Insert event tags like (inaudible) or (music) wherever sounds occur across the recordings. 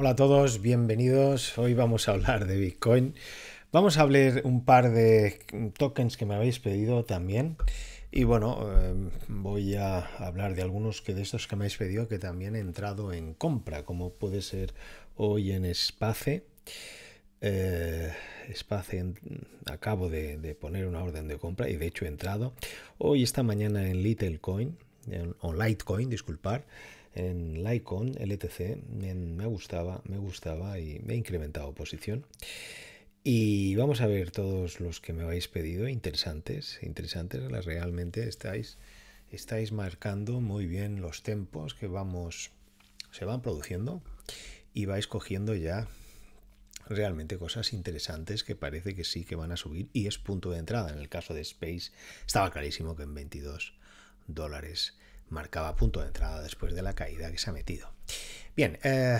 Hola a todos, bienvenidos. Hoy vamos a hablar de Bitcoin. Vamos a hablar un par de tokens que me habéis pedido también. Y bueno, em, voy a hablar de algunos que de estos que me habéis pedido que también he entrado en compra, como puede ser hoy en Space. Eh, Space acabo de, poner una orden de compra y de hecho he entrado. Hoy esta mañana en Little o Litecoin, disculpar en Lycon, LTC, me gustaba, me gustaba y me he incrementado posición. Y vamos a ver todos los que me habéis pedido, interesantes, interesantes, realmente estáis, estáis marcando muy bien los tempos que vamos, se van produciendo y vais cogiendo ya realmente cosas interesantes que parece que sí que van a subir y es punto de entrada. En el caso de Space estaba clarísimo que en 22 dólares marcaba punto de entrada después de la caída que se ha metido. Bien, eh,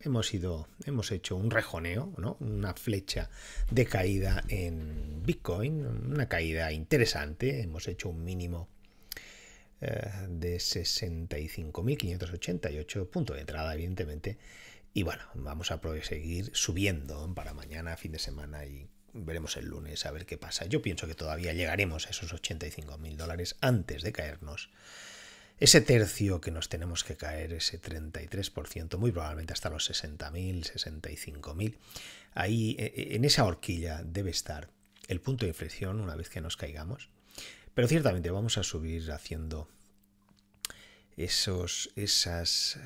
hemos, ido, hemos hecho un rejoneo, una flecha de caída en Bitcoin, una caída interesante, hemos hecho un mínimo eh, de 65.588 punto de entrada, evidentemente, y bueno, vamos a seguir subiendo para mañana, fin de semana y veremos el lunes a ver qué pasa. Yo pienso que todavía llegaremos a esos 85.000 dólares antes de caernos ese tercio que nos tenemos que caer, ese 33%, muy probablemente hasta los 60.000, 65.000, ahí e, e, en esa horquilla debe estar el punto de inflexión una vez que nos caigamos. Pero ciertamente vamos a subir haciendo esos, esas,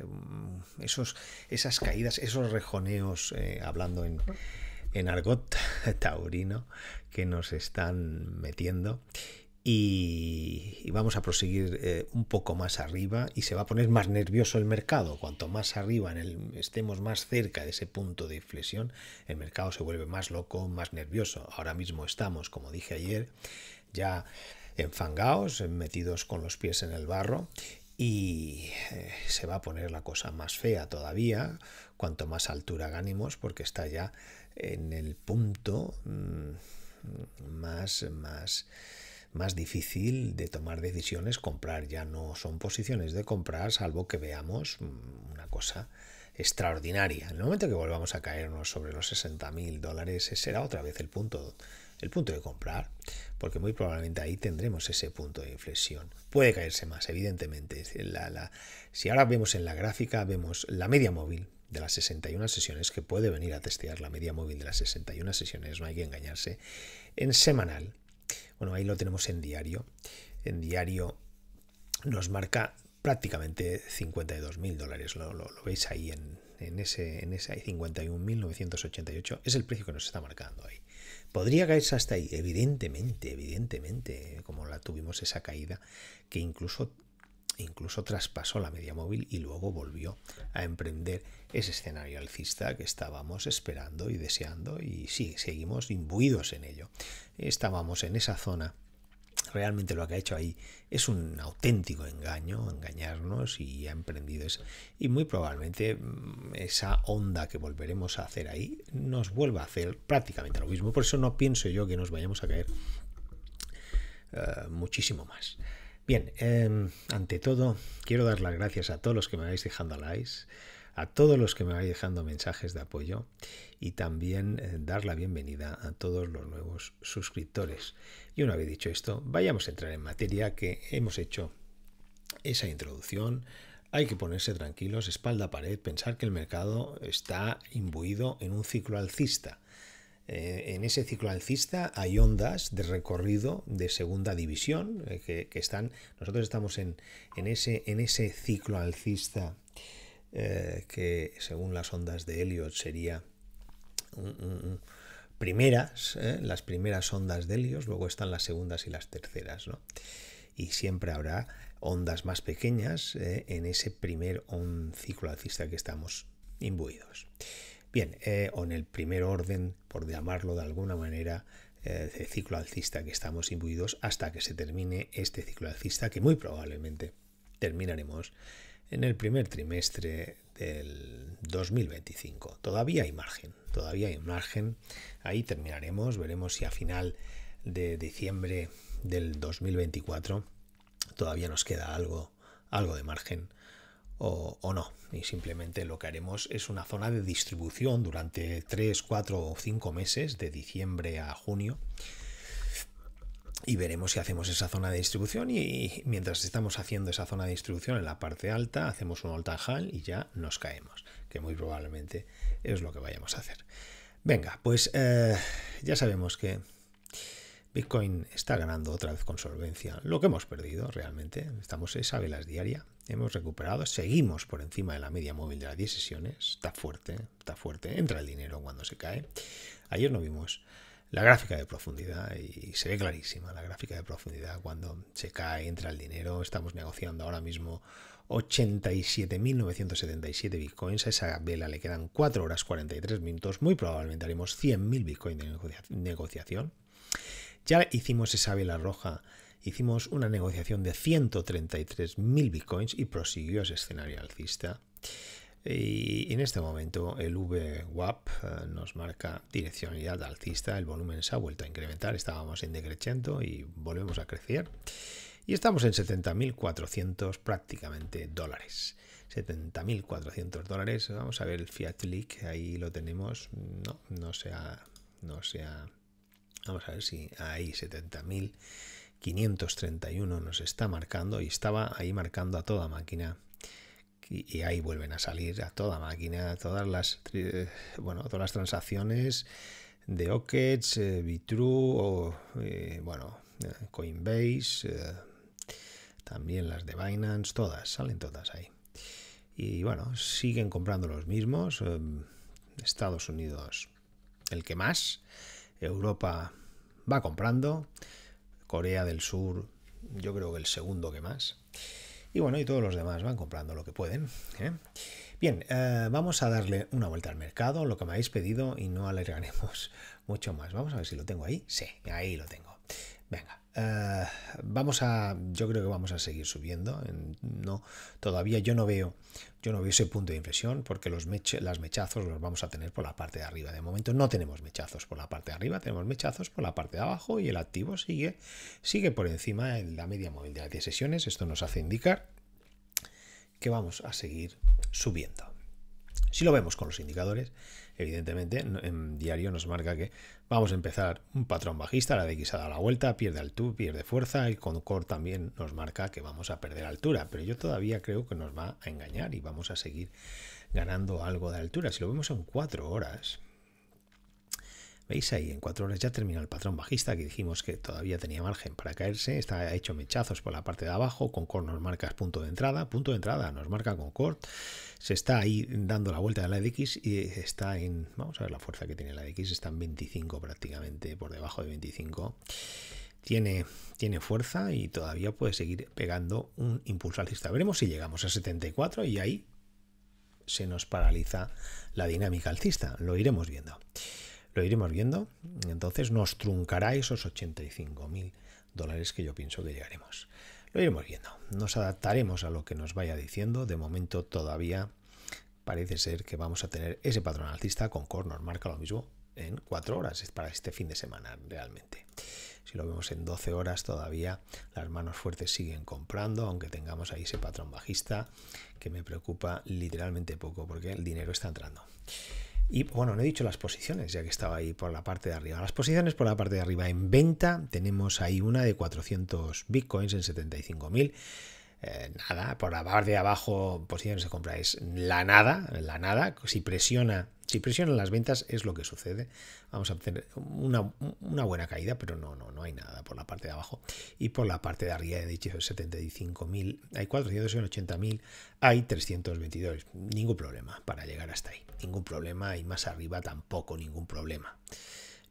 mm, esos, esas caídas, esos rejoneos, eh, hablando en, en argot (laughs) taurino, que nos están metiendo y, vamos a proseguir eh, un poco más arriba y se va a poner más nervioso el mercado. Cuanto más arriba en estemos más cerca de ese punto de inflexión, el mercado se vuelve más loco, más nervioso. Ahora mismo estamos, como dije ayer, ya enfangados, metidos con los pies en el barro y eh, se va a poner la cosa más fea todavía cuanto más altura ganemos porque está ya en el punto mm, más más más difícil de tomar decisiones comprar. Ya no son posiciones de comprar, salvo que veamos mm, una cosa extraordinaria. En el momento que volvamos a caernos sobre los 60.000 mil dólares, ese será otra vez el punto, el punto de comprar, porque muy probablemente ahí tendremos ese punto de inflexión. Puede caerse más, evidentemente. si ahora vemos en la gráfica, vemos la media móvil de las 61 sesiones, que puede venir a testear la media móvil de las 61 sesiones, no hay que engañarse, en semanal bueno, ahí lo tenemos en diario. En diario nos marca prácticamente 52 mil dólares. Lo, veis ahí en, en ese, en ese 51.988. Es el precio que nos está marcando ahí. ¿Podría caerse hasta ahí? Evidentemente, evidentemente, como la tuvimos esa caída, que incluso incluso traspasó la media móvil y luego volvió a emprender ese escenario alcista que estábamos esperando y deseando y sí, seguimos imbuidos en ello. Estábamos en esa zona realmente lo que ha hecho ahí es un auténtico engaño, engañarnos y ha emprendido eso. Y muy probablemente mm, esa onda que volveremos a hacer ahí nos vuelva a hacer prácticamente lo mismo. Por eso no pienso yo que nos vayamos a caer eh, muchísimo más. Bien, em, ante todo, quiero dar las gracias a todos los que me vais dejando likes, a todos los que me vais dejando mensajes de apoyo y también eh, dar la bienvenida a todos los nuevos suscriptores. Y una vez dicho esto, vayamos a entrar en materia que hemos hecho esa introducción. Hay que ponerse tranquilos, espalda a pared, pensar que el mercado está imbuido en un ciclo alcista. Eh, en ese ciclo alcista hay ondas de recorrido de segunda división eh, que, están. Nosotros estamos en, ese, ciclo alcista eh, que, según las ondas de Elliot, sería primeras, las primeras ondas de Helios, luego están las segundas y las terceras, Y siempre habrá ondas más pequeñas en ese primer ciclo alcista que estamos imbuidos. Bien, eh, o en el primer orden, por llamarlo de alguna manera, eh, ciclo alcista que estamos imbuidos hasta que se termine este ciclo alcista que muy probablemente terminaremos en el primer trimestre del 2025. Todavía hay margen, todavía hay margen. Ahí terminaremos, veremos si a final de diciembre del 2024 todavía nos queda algo, algo de margen o, no. Y simplemente lo que haremos es una zona de distribución durante 3, 4 o 5 meses, de diciembre a junio. Y veremos si hacemos esa zona de distribución y, mientras estamos haciendo esa zona de distribución en la parte alta, hacemos un altajal y ya nos caemos, que muy probablemente es lo que vayamos a hacer. Venga, pues eh, ya sabemos que Bitcoin está ganando otra vez con solvencia lo que hemos perdido realmente. Estamos esa velas diaria, hemos recuperado, seguimos por encima de la media móvil de las 10 sesiones, está fuerte, está fuerte, entra el dinero cuando se cae. Ayer no vimos la gráfica de profundidad y se ve clarísima la gráfica de profundidad cuando se cae, entra el dinero, estamos negociando ahora mismo 87.977 bitcoins, a esa vela le quedan 4 horas 43 minutos, muy probablemente haremos 100.000 bitcoins de negociación. Ya hicimos esa vela roja hicimos una negociación de 133.000 bitcoins y prosiguió ese escenario alcista. Y en este momento el VWAP eh, nos marca direccionalidad alcista, el volumen se ha vuelto a incrementar, estábamos en decreciendo y volvemos a crecer. Y estamos en 70.400 prácticamente dólares. 70.400 dólares, vamos a ver el Fiat Leak, ahí lo tenemos, no, no sea, no sea, vamos a ver si hay 70.000 531 nos está marcando y estaba ahí marcando a toda máquina. Y, ahí vuelven a salir a toda máquina todas las, eh, bueno, todas las transacciones de Ockets, eh, Bitrue o, eh, bueno, Coinbase, también las de Binance, todas, salen todas ahí. Y bueno, siguen comprando los mismos. Estados Unidos, el que más. Europa va comprando. Corea del Sur, yo creo que el segundo que más. Y bueno, y todos los demás van comprando lo que pueden. ¿eh? Bien, eh, vamos a darle una vuelta al mercado, lo que me habéis pedido, y no alargaremos (laughs) mucho más. Vamos a ver si lo tengo ahí. Sí, ahí lo tengo. Venga, eh, vamos a, yo creo que vamos a seguir subiendo. No, todavía yo no veo, yo no veo ese punto de inflexión porque los las mechazos los vamos a tener por la parte de arriba. De momento no tenemos mechazos por la parte de arriba, tenemos mechazos por la parte de abajo y el activo sigue, sigue por encima de la media móvil de las sesiones. Esto nos hace indicar que vamos a seguir subiendo. Si lo vemos con los indicadores, evidentemente en diario nos marca que Vamos a empezar un patrón bajista, la de X ha la vuelta, pierde altura, pierde fuerza, con Concord también nos marca que vamos a perder altura, pero yo todavía creo que nos va a engañar y vamos a seguir ganando algo de altura. Si lo vemos en cuatro horas, Veis ahí, en cuatro horas ya termina el patrón bajista que dijimos que todavía tenía margen para caerse. Está hecho mechazos por la parte de abajo. Con Concord nos marca punto de entrada. Punto de entrada nos marca con Concord. Se está ahí dando la vuelta de la X y está en... Vamos a ver la fuerza que tiene la DX. Está en 25 prácticamente, por debajo de 25. Tiene, tiene, fuerza y todavía puede seguir pegando un impulso alcista. Veremos si llegamos a 74 y ahí se nos paraliza la dinámica alcista. Lo iremos viendo. Lo iremos viendo. Entonces nos truncará esos 85 mil dólares que yo pienso que llegaremos. Lo iremos viendo. Nos adaptaremos a lo que nos vaya diciendo. De momento todavía parece ser que vamos a tener ese patrón alcista con core nos marca lo mismo en 4 horas es para este fin de semana realmente. Si lo vemos en 12 horas todavía las manos fuertes siguen comprando, aunque tengamos ahí ese patrón bajista que me preocupa literalmente poco porque el dinero está entrando. Y bueno, no he dicho las posiciones, ya que estaba ahí por la parte de arriba. Las posiciones por la parte de arriba en venta, tenemos ahí una de 400 bitcoins en 75.000. Eh, nada, por la parte de abajo, posiciones de compra es la nada, la nada. Si presiona si presionan las ventas es lo que sucede. Vamos a obtener una, buena caída, pero no, no, no hay nada por la parte de abajo. Y por la parte de arriba he dicho 75.000, hay 480.000, hay 322. Ningún problema para llegar hasta ahí. Ningún problema y más arriba tampoco ningún problema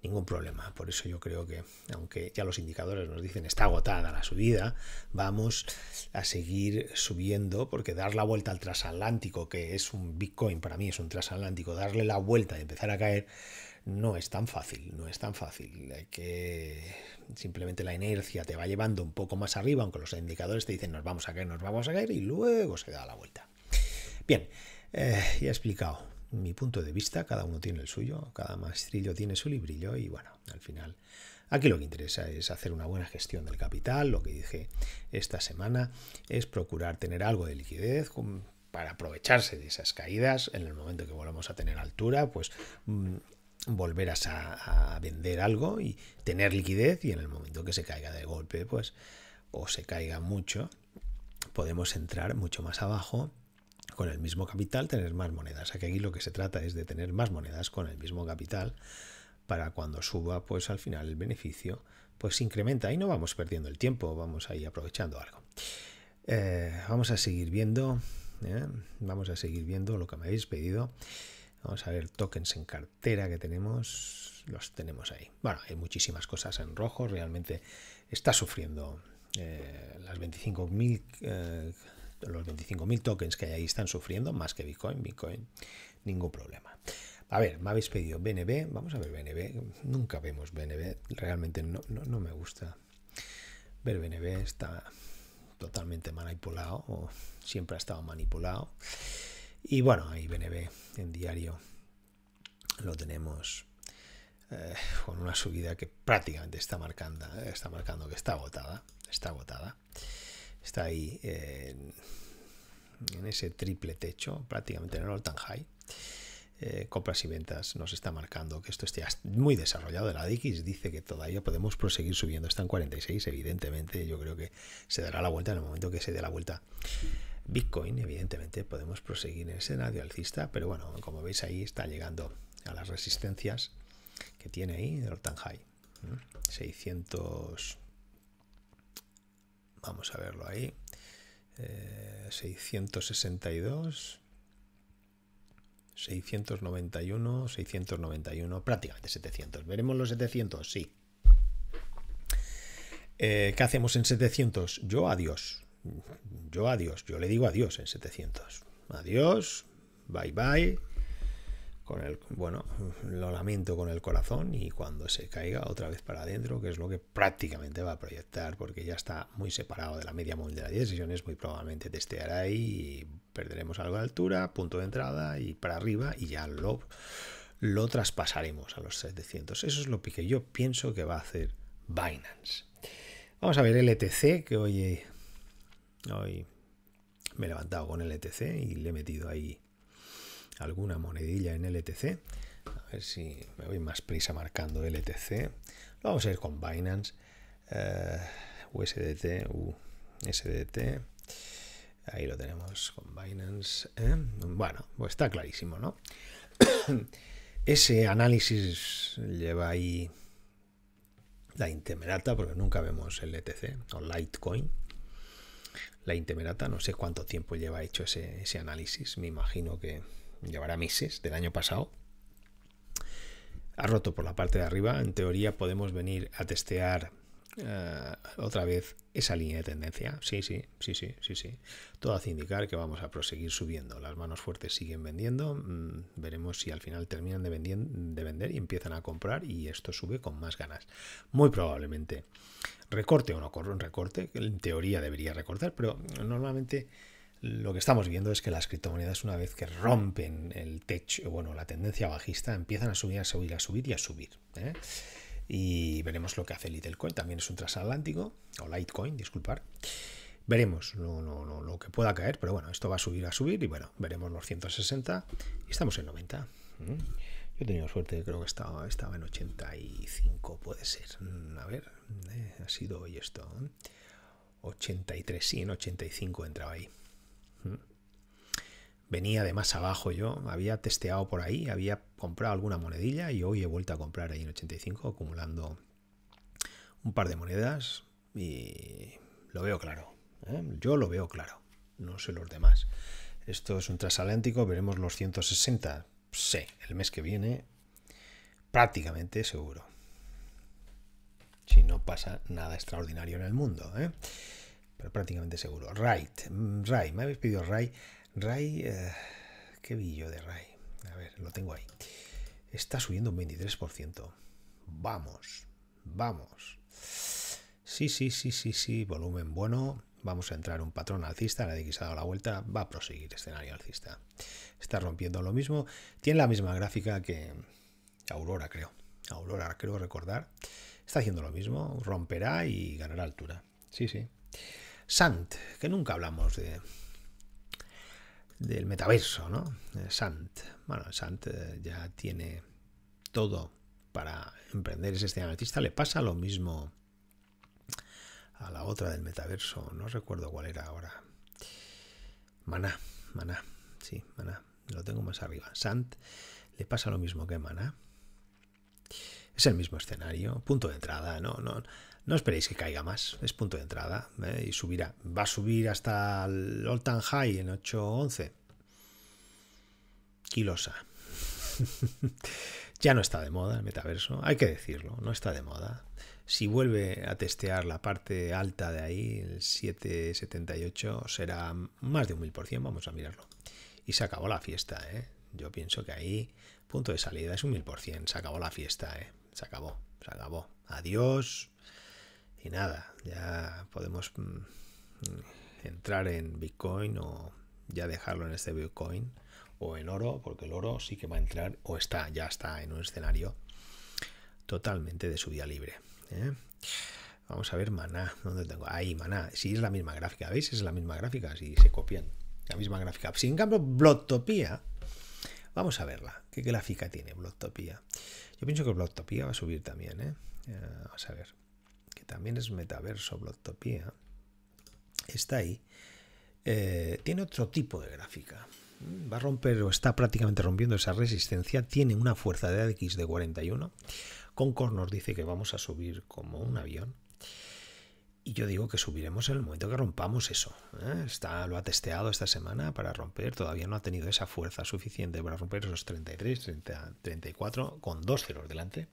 ningún problema. Por eso yo creo que, aunque ya los indicadores nos dicen está agotada la subida, vamos a seguir subiendo porque dar la vuelta al transatlántico, que es un Bitcoin para mí, es un transatlántico, darle la vuelta y empezar a caer, no es tan fácil, no es tan fácil. que simplemente la inercia te va llevando un poco más arriba, aunque los indicadores te dicen nos vamos a caer, nos vamos a caer y luego se da la vuelta. Bien, eh, ya he explicado mi punto de vista, cada uno tiene el suyo, cada maestrillo tiene su librillo y bueno, al final aquí lo que interesa es hacer una buena gestión del capital, lo que dije esta semana es procurar tener algo de liquidez um, para aprovecharse de esas caídas en el momento que volvamos a tener altura, pues mm, volver a, a vender algo y tener liquidez y en el momento que se caiga de golpe, pues o se caiga mucho, podemos entrar mucho más abajo con el mismo capital tener más monedas. aquí lo que se trata es de tener más monedas con el mismo capital para cuando suba, pues al final el beneficio pues se incrementa y no vamos perdiendo el tiempo, vamos ahí aprovechando algo. Eh, vamos a seguir viendo, ¿eh? vamos a seguir viendo lo que me habéis pedido. Vamos a ver tokens en cartera que tenemos, los tenemos ahí. Bueno, hay muchísimas cosas en rojo, realmente está sufriendo eh, las 25.000 los 25.000 tokens que hay ahí están sufriendo, más que Bitcoin, Bitcoin, ningún problema. A ver, me habéis pedido BNB, vamos a ver BNB, nunca vemos BNB, realmente no, me gusta. Ver BNB está totalmente manipulado, o siempre ha estado manipulado. Y bueno, ahí BNB en diario lo tenemos eh, con una subida que prácticamente está marcando, está marcando que está agotada, está agotada está ahí en, ese triple techo, prácticamente en el all high. Eh, compras y ventas nos está marcando que esto esté muy desarrollado. La DX dice que todavía podemos proseguir subiendo. Está en 46, evidentemente. Yo creo que se dará la vuelta en el momento que se dé la vuelta. Bitcoin, evidentemente, podemos proseguir en ese escenario alcista, pero bueno, como veis ahí está llegando a las resistencias que tiene ahí el tan High. 600 Vamos a verlo ahí. 662. 691, 691, prácticamente 700. ¿Veremos los 700? Sí. Eh, ¿Qué hacemos en 700? Yo adiós. Yo adiós. Yo le digo adiós en 700. Adiós. Bye bye el, bueno, (laughs) lo lamento con el corazón y cuando se caiga otra vez para adentro, que es lo que prácticamente va a proyectar porque ya está muy separado de la media móvil de las sesiones, muy probablemente testeará ahí y perderemos algo de altura, punto de entrada y para arriba y ya lo, lo traspasaremos a los 700. Eso es lo que yo pienso que va a hacer Binance. Vamos a ver el ETC que hoy, hoy me he levantado con el ETC y le he metido ahí alguna monedilla en LTC. A ver si me voy más prisa marcando LTC. Lo vamos a ir con Binance. Eh, USDT, Ahí lo tenemos con Binance. Eh. Bueno, pues está clarísimo, ¿no? (coughs) Ese análisis lleva ahí la intemerata, porque nunca vemos el LTC o Litecoin. La intemerata, no sé cuánto tiempo lleva hecho ese análisis. Me imagino que llevará meses del año pasado, ha roto por la parte de arriba. En teoría podemos venir a testear eh, otra vez esa línea de tendencia. Sí, sí, sí, sí, sí, sí. Todo hace indicar que vamos a proseguir subiendo. Las manos fuertes siguen vendiendo. Mm, veremos si al final terminan de, de vender y empiezan a comprar y esto sube con más ganas. Muy probablemente. Recorte o no corre un recorte. En teoría debería recortar, pero normalmente lo que estamos viendo es que las criptomonedas, una vez que rompen el techo, eh, bueno, la tendencia bajista, empiezan a subir, a subir, a subir y a subir. ¿eh? Y veremos lo que hace Litecoin, también es un transatlántico, o Litecoin, disculpar. Veremos no, no, no, lo que pueda caer, pero bueno, esto va a subir, a subir, y bueno, veremos los 160 y estamos en 90. Mm. Yo he tenido suerte, creo que estaba, estaba en 85, puede ser. Mm, a ver, eh, ha sido hoy esto. 83, sí, en 85 entraba ahí. Venía de más abajo yo, había testeado por ahí, había comprado alguna monedilla y hoy he vuelto a comprar ahí en 85 acumulando un par de monedas y lo veo claro. ¿eh? Yo lo veo claro, no sé los demás. Esto es un transatlántico, veremos los 160, sé, el mes que viene, prácticamente seguro. Si no pasa nada extraordinario en el mundo. ¿eh? pero prácticamente seguro. right Ray, me habéis pedido Rai, Rai, eh, ¿qué billo de Ray? A ver, lo tengo ahí. Está subiendo un 23%. Vamos, vamos. Sí, sí, sí, sí, sí, volumen bueno. Vamos a entrar un patrón alcista, la de X ha dado la vuelta, va a proseguir escenario alcista. Está rompiendo lo mismo. Tiene la misma gráfica que Aurora, creo. Aurora, creo recordar. Está haciendo lo mismo, romperá y ganará altura. Sí, sí. Sant, que nunca hablamos de del metaverso, ¿no? Eh, Sant. Bueno, Sant eh, ya tiene todo para emprender ese escenario artista. Le pasa lo mismo a la otra del metaverso. No recuerdo cuál era ahora. Maná, Maná. Sí, Maná. Lo tengo más arriba. Sant le pasa lo mismo que Maná. Es el mismo escenario, punto de entrada, no, no, no esperéis que caiga más, es punto de entrada ¿eh? y subirá. Va a subir hasta el all Tan high en 8.11. Kilosa. (laughs) ya no está de moda el metaverso, hay que decirlo, no está de moda. Si vuelve a testear la parte alta de ahí, el 7.78, será más de un 1000%, vamos a mirarlo. Y se acabó la fiesta, ¿eh? Yo pienso que ahí, punto de salida es un 1000%, se acabó la fiesta, ¿eh? Se acabó, se acabó. Adiós. Y nada, ya podemos mm, entrar en Bitcoin o ya dejarlo en este Bitcoin o en oro, porque el oro sí que va a entrar o está, ya está en un escenario totalmente de subida libre. ¿eh? Vamos a ver maná, ¿dónde tengo? Ahí, maná, si sí, es la misma gráfica, ¿veis? Es la misma gráfica, si se copian, la misma gráfica. Sin cambio, Bloodtopia, vamos a verla, ¿qué gráfica tiene Bloodtopia? Yo pienso que Bloodtopia va a subir también, ¿eh? eh vamos a ver también es metaverso, blocktopía, está ahí, eh, tiene otro tipo de gráfica. Va a romper o está prácticamente rompiendo esa resistencia. Tiene una fuerza de ADX de 41. Concord nos dice que vamos a subir como un avión. Y yo digo que subiremos en el momento que rompamos eso. ¿eh? Está, lo ha testeado esta semana para romper. Todavía no ha tenido esa fuerza suficiente para romper esos 33, 34 con dos ceros delante.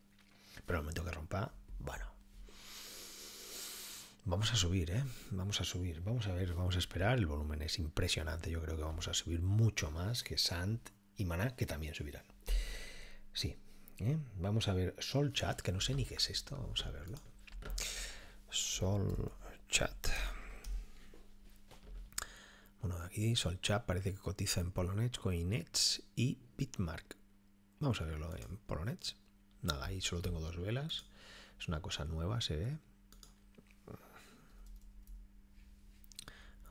Pero en el momento que rompa, Vamos a subir, ¿eh? Vamos a subir, vamos a ver, vamos a esperar. El volumen es impresionante. Yo creo que vamos a subir mucho más que Sand y Maná, que también subirán. Sí. ¿eh? Vamos a ver Solchat, que no sé ni qué es esto. Vamos a verlo. Solchat. Chat. Bueno, aquí Solchat parece que cotiza en Polonet, Coinets y Bitmark. Vamos a verlo en Polonets. Nada, ahí solo tengo dos velas. Es una cosa nueva, se ve.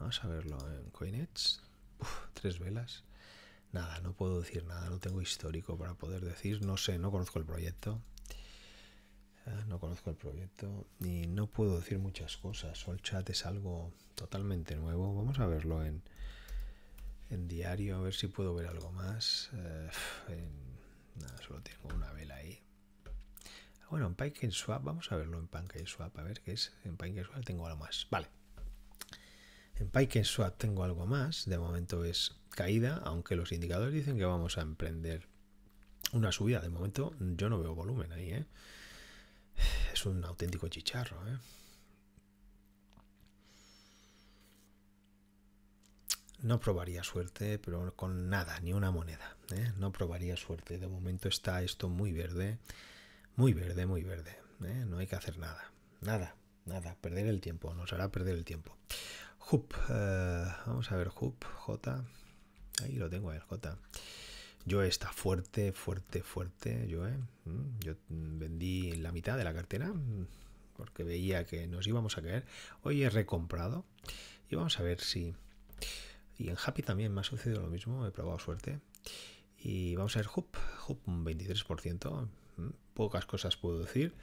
Vamos a verlo en CoinEx tres velas. Nada, no puedo decir nada, no tengo histórico para poder decir. No sé, no conozco el proyecto. Ah, no conozco el proyecto y no puedo decir muchas cosas. Solchat es algo totalmente nuevo. Vamos a verlo en, en diario, a ver si puedo ver algo más. Eh, nada, solo tengo una vela ahí. Bueno, en PancakeSwap, vamos a verlo en PancakeSwap, a ver qué es. En PancakeSwap tengo algo más. Vale. En Pike Swap tengo algo más, de momento es caída, aunque los indicadores dicen que vamos a emprender una subida. De momento yo no veo volumen ahí, ¿eh? Es un auténtico chicharro, ¿eh? No probaría suerte, pero con nada, ni una moneda. ¿eh? No probaría suerte. De momento está esto muy verde, muy verde, muy verde. No hay que hacer nada. Nada, nada. Perder el tiempo. Nos hará perder el tiempo. Hoop. Eh, vamos a ver, Hoop, J. Ahí lo tengo, el J. Yo está fuerte, fuerte, fuerte. Joe. Eh. Mm, yo vendí la mitad de la cartera mm, porque veía que nos íbamos a caer. Hoy he recomprado y vamos a ver si. Y en Happy también me ha sucedido lo mismo, he probado suerte. Y vamos a ver Hoop, Hoop un 23%, pocas cosas puedo decir,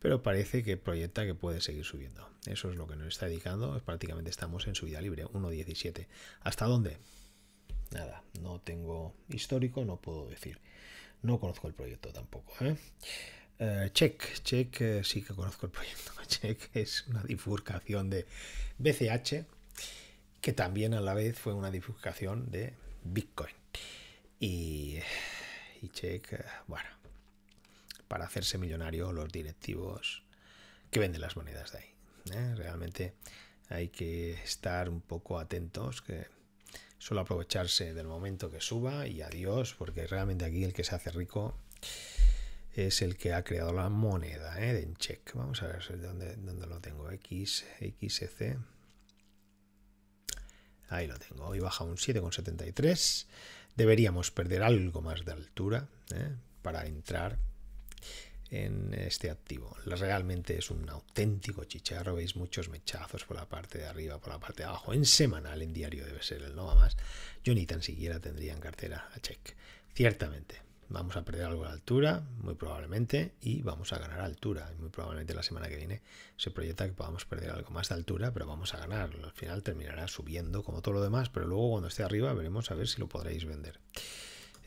pero parece que proyecta que puede seguir subiendo. Eso es lo que nos está indicando, prácticamente estamos en subida libre, 1.17. ¿Hasta dónde? Nada, no tengo histórico, no puedo decir. No conozco el proyecto tampoco. ¿eh? Eh, check, check, eh, sí que conozco el proyecto. (laughs) Check es una bifurcación de BCH, que también a la vez fue una bifurcación de Bitcoin. y check, bueno, para hacerse millonario los directivos que venden las monedas de ahí. ¿eh? Realmente hay que estar un poco atentos, que solo aprovecharse del momento que suba y adiós, porque realmente aquí el que se hace rico es el que ha creado la moneda ¿eh? de Vamos a ver dónde, lo tengo. X, XC. Ahí lo tengo. Hoy baja un 7,73. Deberíamos perder algo más de altura ¿eh? para entrar en este activo. Realmente es un auténtico chicharro, veis muchos mechazos por la parte de arriba, por la parte de abajo, en semanal, en diario debe ser el no más. Yo ni tan siquiera tendría en cartera a Check. Ciertamente, vamos a perder algo de altura, muy probablemente, y vamos a ganar altura. Muy probablemente la semana que viene se proyecta que podamos perder algo más de altura, pero vamos a ganar. Al final terminará subiendo como todo lo demás, pero luego cuando esté arriba veremos a ver si lo podréis vender.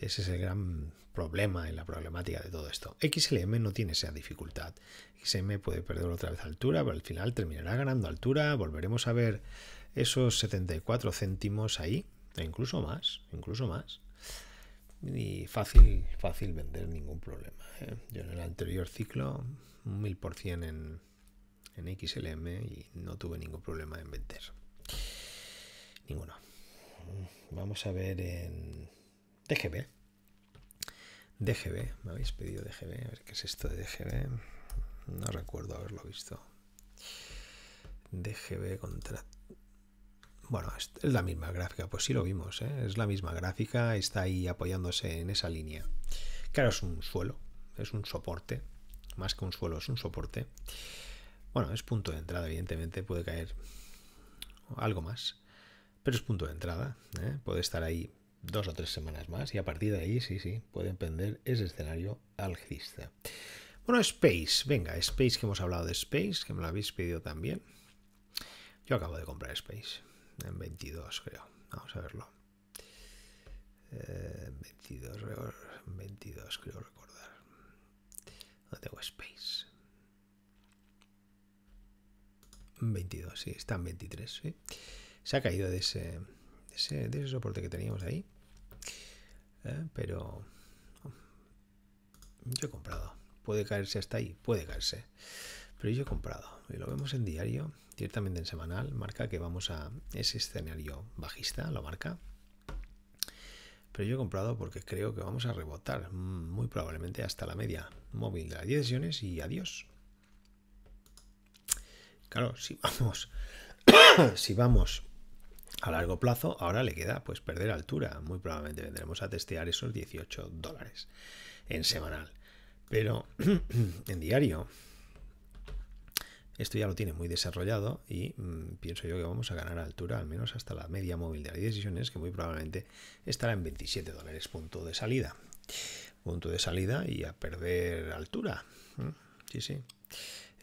Ese es el gran problema en la problemática de todo esto. XLM no tiene esa dificultad. XLM puede perder otra vez altura, pero al final terminará ganando altura. Volveremos a ver esos 74 céntimos ahí, e incluso más, incluso más. Y fácil, fácil vender, ningún problema. ¿eh? Yo en el anterior ciclo, un 1000% en, en XLM y no tuve ningún problema en vender. Ninguno. Vamos a ver en DGB. DGB, me habéis pedido DGB, a ver qué es esto de DGB. No recuerdo haberlo visto. DGB contra... Bueno, es la misma gráfica, pues sí lo vimos, ¿eh? es la misma gráfica, está ahí apoyándose en esa línea. Claro, es un suelo, es un soporte, más que un suelo, es un soporte. Bueno, es punto de entrada, evidentemente, puede caer algo más, pero es punto de entrada, ¿eh? puede estar ahí dos o tres semanas más y a partir de ahí, sí, sí, puede prender ese escenario alcista. Bueno, Space, venga, Space que hemos hablado de Space, que me lo habéis pedido también. Yo acabo de comprar Space, en 22 creo, vamos a verlo. Eh, 22, 22 creo recordar. No tengo Space. 22, sí, está en 23, sí. Se ha caído de ese ese, soporte que teníamos ahí. ¿eh? pero mm, yo he comprado. Puede caerse hasta ahí, puede caerse. Pero yo he comprado. Y lo vemos en diario, ciertamente en semanal. Marca que vamos a ese escenario bajista, lo marca. Pero yo he comprado porque creo que vamos a rebotar mm, muy probablemente hasta la media móvil de las 10 sesiones y adiós. Claro, si vamos, (coughs) si vamos a largo plazo, ahora le queda pues perder altura. Muy probablemente vendremos a testear esos 18 dólares en semanal. Pero (clears throat) en diario, esto ya lo tiene muy desarrollado y mm, pienso yo que vamos a ganar altura, al menos hasta la media móvil de las decisiones, que muy probablemente estará en 27 dólares punto de salida. Punto de salida y a perder altura. ¿Mm? Sí, sí.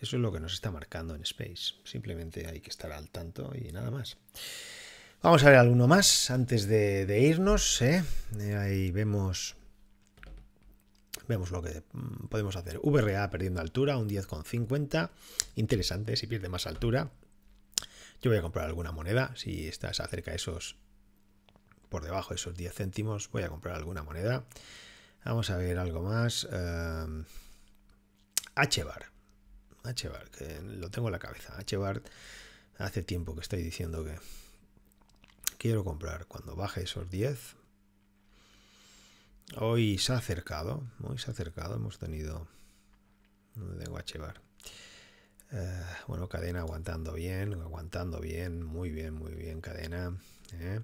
Eso es lo que nos está marcando en Space. Simplemente hay que estar al tanto y nada más. Vamos a ver alguno más antes de, irnos. ¿eh? Ahí vemos vemos lo que podemos hacer. VRA perdiendo altura, un 10,50. Interesante, si pierde más altura. Yo voy a comprar alguna moneda. Si estás acerca de esos, por debajo de esos 10 céntimos, voy a comprar alguna moneda. Vamos a ver algo más. Uh, HBAR. HBAR, que lo tengo en la cabeza. HBAR hace tiempo que estoy diciendo que quiero comprar. Cuando baje esos 10, hoy se ha acercado, hoy se ha acercado, hemos tenido de Guachevar. Eh, bueno, cadena aguantando bien, aguantando bien, muy bien, muy bien, cadena. Eh.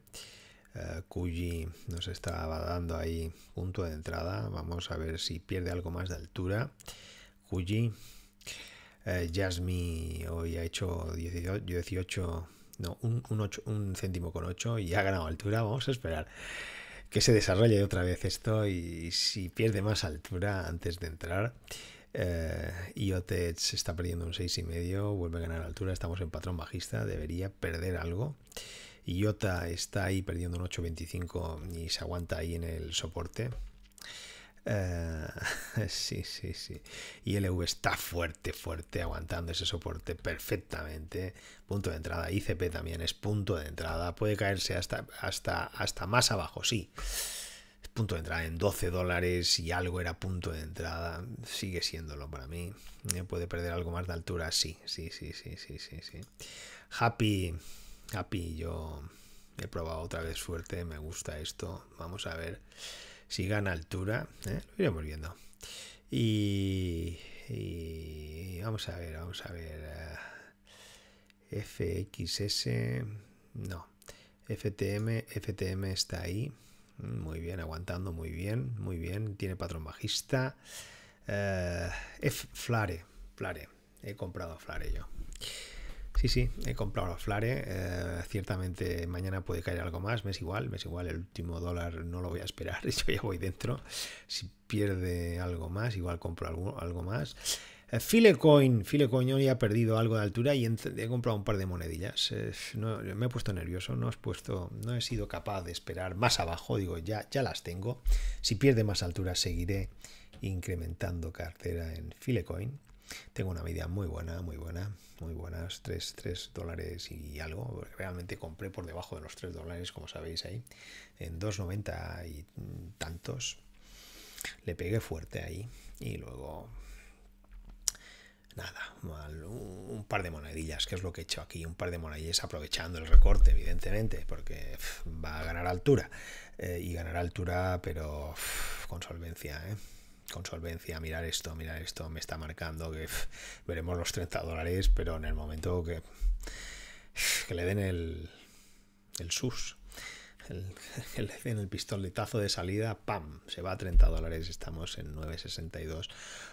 eh nos estaba dando ahí punto de entrada. Vamos a ver si pierde algo más de altura. Kuji. Eh, Jasmine hoy ha hecho 18, 18 no, un, céntimo con 8 y ha ganado altura. Vamos a esperar que se desarrolle otra vez esto y si pierde más altura antes de entrar. Eh, se está perdiendo un 6,5, vuelve a ganar altura, estamos en patrón bajista, debería perder algo. IOTA está ahí perdiendo un 8,25 y se aguanta ahí en el soporte. Eh, (laughs) sí, sí, sí. Y LV e está fuerte, fuerte, aguantando ese soporte perfectamente. Punto de entrada. ICP también es punto de entrada. Puede caerse hasta, hasta, hasta más abajo, sí. Es punto de entrada en 12 dólares y algo era punto de entrada. Sigue siéndolo para mí. Eh, puede perder algo más de altura, sí, sí, sí, sí, sí, sí. sí. Happy, happy, yo he probado otra vez fuerte Me gusta esto. Vamos a ver si gana altura, ¿eh? lo iremos viendo. Y, vamos a ver, vamos a ver. Eh, FXS, no. FTM, FTM está ahí. Mm, muy bien, aguantando muy bien, muy bien. Tiene patrón bajista. Eh, Flare, Flare. He comprado Flare yo. Sí, sí, he comprado la Flare. Eh, ciertamente mañana puede caer algo más, me es igual, me es igual. El último dólar no lo voy a esperar, (laughs) yo ya voy dentro. Si pierde algo más, igual compro algo, algo más. Eh, Filecoin, Filecoin hoy ha perdido algo de altura y he comprado un par de monedillas. Eh, no, me he puesto nervioso, no, he puesto, no he sido capaz de esperar más abajo, digo, ya, ya las tengo. Si pierde más altura seguiré incrementando cartera en Filecoin. Tengo una media muy buena, muy buena, muy buenas, 3, dólares y algo. Realmente compré por debajo de los 3 dólares, como sabéis ahí, en 2,90 y tantos. Le pegué fuerte ahí y luego nada, un, par de monedillas, que es lo que he hecho aquí, un par de monedillas aprovechando el recorte, evidentemente, porque va a ganar altura eh, y ganará altura, pero con solvencia, ¿eh? con solvencia, mirar esto, mirar esto, me está marcando que veremos los 30 dólares, pero en el momento que, que le den el, el sus, el, (laughs) que le den el pistoletazo de salida, ¡pam! Se va a 30 dólares, estamos en 9.62,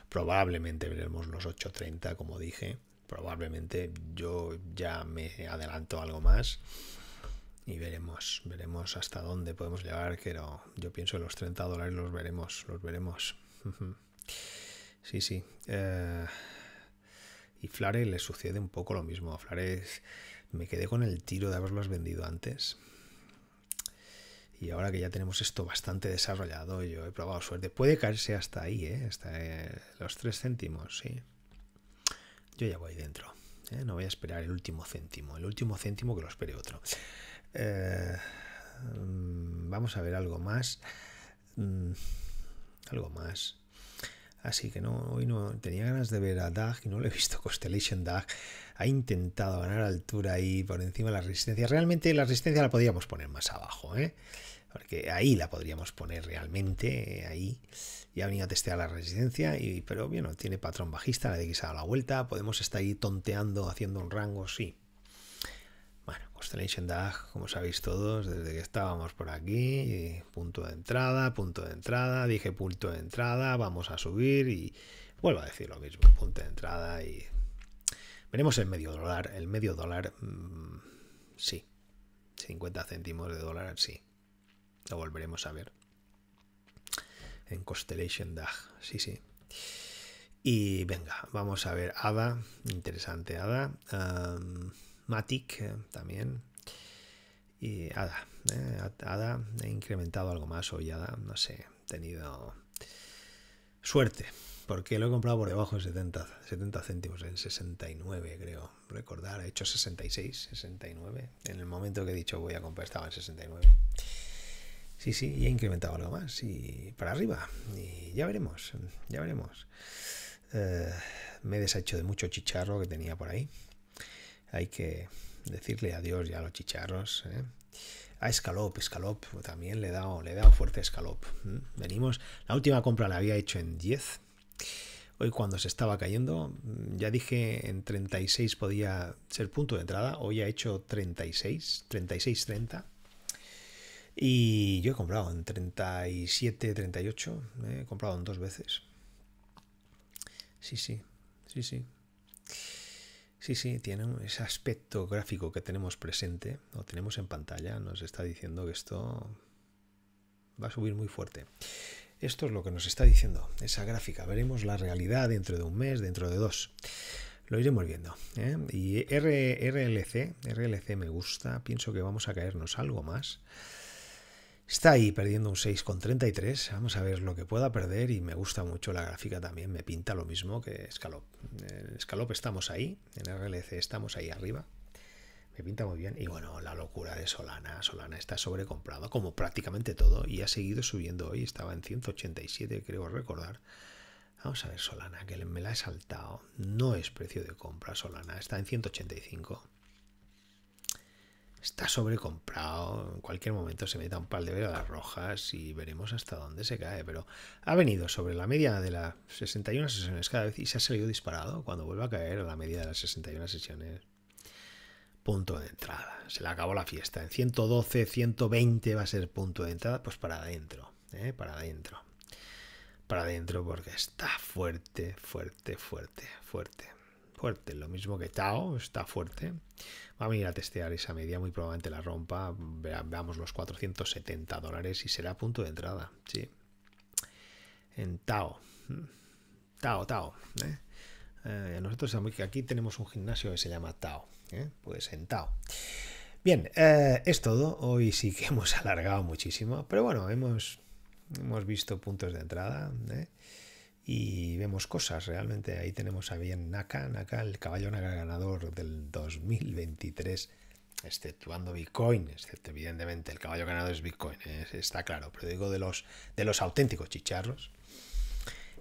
probablemente veremos los 8.30, como dije, probablemente yo ya me adelanto algo más y veremos, veremos hasta dónde podemos llegar, pero yo pienso que los 30 dólares los veremos, los veremos. Sí, sí. Eh, y Flare le sucede un poco lo mismo. Flare me quedé con el tiro de haberlos vendido antes. Y ahora que ya tenemos esto bastante desarrollado, yo he probado suerte. Puede caerse hasta ahí, ¿eh? hasta eh, los tres céntimos, sí. Yo ya voy dentro. ¿eh? No voy a esperar el último céntimo. El último céntimo que lo espere otro. Mm, vamos a ver algo más. Mm, algo más. Así que no, hoy no tenía ganas de ver a Dag y no lo he visto. Constellation Dag ha intentado ganar altura ahí por encima de la resistencia. Realmente la resistencia la podríamos poner más abajo, ¿eh? porque ahí la podríamos poner realmente, eh, ahí. Ya venía a testear la resistencia, y, pero bueno, tiene patrón bajista, la de que se dado la vuelta, podemos estar ahí tonteando, haciendo un rango, sí, Constellation pues DAG, como sabéis todos, desde que estábamos por aquí, punto de entrada, punto de entrada, dije punto de entrada, vamos a subir y vuelvo a decir lo mismo, punto de entrada y veremos el medio dólar, el medio dólar, mm, sí, 50 céntimos de dólar, sí, lo volveremos a ver en Constellation DAG, sí, sí. Y venga, vamos a ver ADA, interesante ADA. Matic eh, también. Y eh, ADA. ADA he incrementado algo más hoy. ADA, no sé, he tenido suerte. Porque lo he comprado por debajo de 70, 70 céntimos, en 69 creo. Recordar, he hecho 66, 69. En el momento que he dicho voy a comprar estaba en 69. Sí, sí, y he incrementado algo más. Y para arriba. Y ya veremos, ya veremos. Eh, me he deshecho de mucho chicharro que tenía por ahí hay que decirle adiós ya a los chicharros. ¿eh? A Escalop, Escalop, también le he dado, le fuerte a Escalop. Venimos, la última compra la había hecho en 10. Hoy cuando se estaba cayendo, mm, ya dije en 36 podía ser punto de entrada, hoy ha hecho 36, 36, 30. Y yo he comprado en 37, 38, ¿eh? he comprado en dos veces. Sí, sí, sí, sí. Sí, sí, tiene ese aspecto gráfico que tenemos presente, o tenemos en pantalla, nos está diciendo que esto va a subir muy fuerte. Esto es lo que nos está diciendo esa gráfica. Veremos la realidad dentro de un mes, dentro de dos. Lo iremos viendo. ¿eh? Y RLC, RLC me gusta. Pienso que vamos a caernos algo más. Está ahí perdiendo un 6,33. Vamos a ver lo que pueda perder y me gusta mucho la gráfica también. Me pinta lo mismo que Scalop. En Scalop estamos ahí, en RLC estamos ahí arriba. Me pinta muy bien. Y bueno, la locura de Solana. Solana está sobrecomprado como prácticamente todo y ha seguido subiendo hoy. Estaba en 187, creo recordar. Vamos a ver Solana, que me la he saltado. No es precio de compra Solana, está en 185 está sobrecomprado, en cualquier momento se meta un par de velas rojas y veremos hasta dónde se cae, pero ha venido sobre la media de las 61 sesiones cada vez y se ha salido disparado cuando vuelva a caer a la media de las 61 sesiones. Punto de entrada, se le acabó la fiesta. En 112, 120 va a ser punto de entrada, pues para adentro, ¿eh? para adentro, para adentro porque está fuerte, fuerte, fuerte, fuerte fuerte, lo mismo que Tao, está fuerte. Va a venir a testear esa media, muy probablemente la rompa, veamos los 470 dólares y será punto de entrada, sí. En Tao, Tao, Tao. ¿eh? Eh, nosotros aquí tenemos un gimnasio que se llama Tao, pues en Tao. Bien, eh, es todo. Hoy sí que (laughs) hemos alargado muchísimo, pero bueno, hemos, hemos visto puntos de entrada. ¿eh? y vemos cosas. Realmente ahí tenemos a bien Naka, Naka, el caballo Naka ganador del 2023, exceptuando Bitcoin, excepto evidentemente el caballo ganador es Bitcoin, está claro, pero digo de los, de los auténticos chicharros.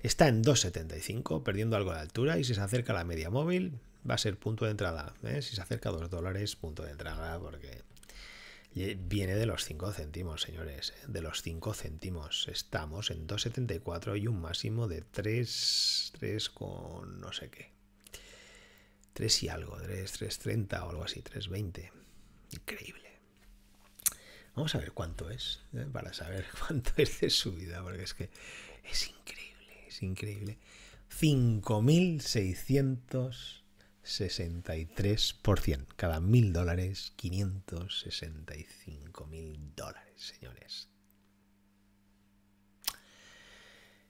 Está en 2,75, perdiendo algo de altura y si se acerca a la media móvil va a ser punto de entrada. ¿eh? Si se acerca a 2 dólares, punto de entrada, porque eh, viene de los 5 céntimos, señores. ¿eh? De los 5 céntimos. Estamos en 2,74 y un máximo de 3, 3 con no sé qué. 3 y algo, 3, 3,30 o algo así, 3,20. Increíble. Vamos a ver cuánto es, ¿eh? para saber (laughs) cuánto es de subida, porque es que es increíble, es increíble. 5.600 63%. Cada mil dólares, 565 mil dólares, señores.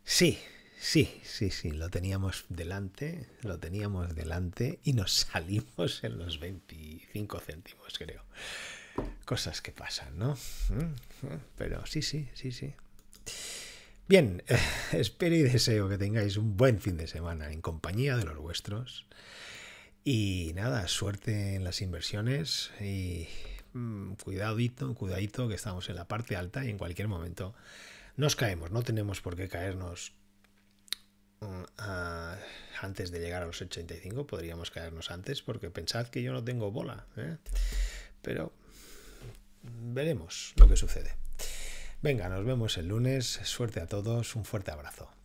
Sí, sí, sí, sí, lo teníamos delante, lo teníamos delante y nos (laughs) salimos en los 25 céntimos, creo. Cosas que pasan, ¿no? Pero sí, sí, sí, sí. Bien, (laughs) espero y deseo que tengáis un buen fin de semana en compañía de los vuestros. Y nada, suerte en las inversiones y mm, cuidadito, cuidadito que estamos en la parte alta y en cualquier momento nos caemos, no tenemos por qué caernos mm, antes de llegar a los 85, podríamos caernos antes, porque pensad que yo no tengo bola. ¿eh? Pero veremos lo que sucede. Venga, nos vemos el lunes. Suerte a todos. Un fuerte abrazo.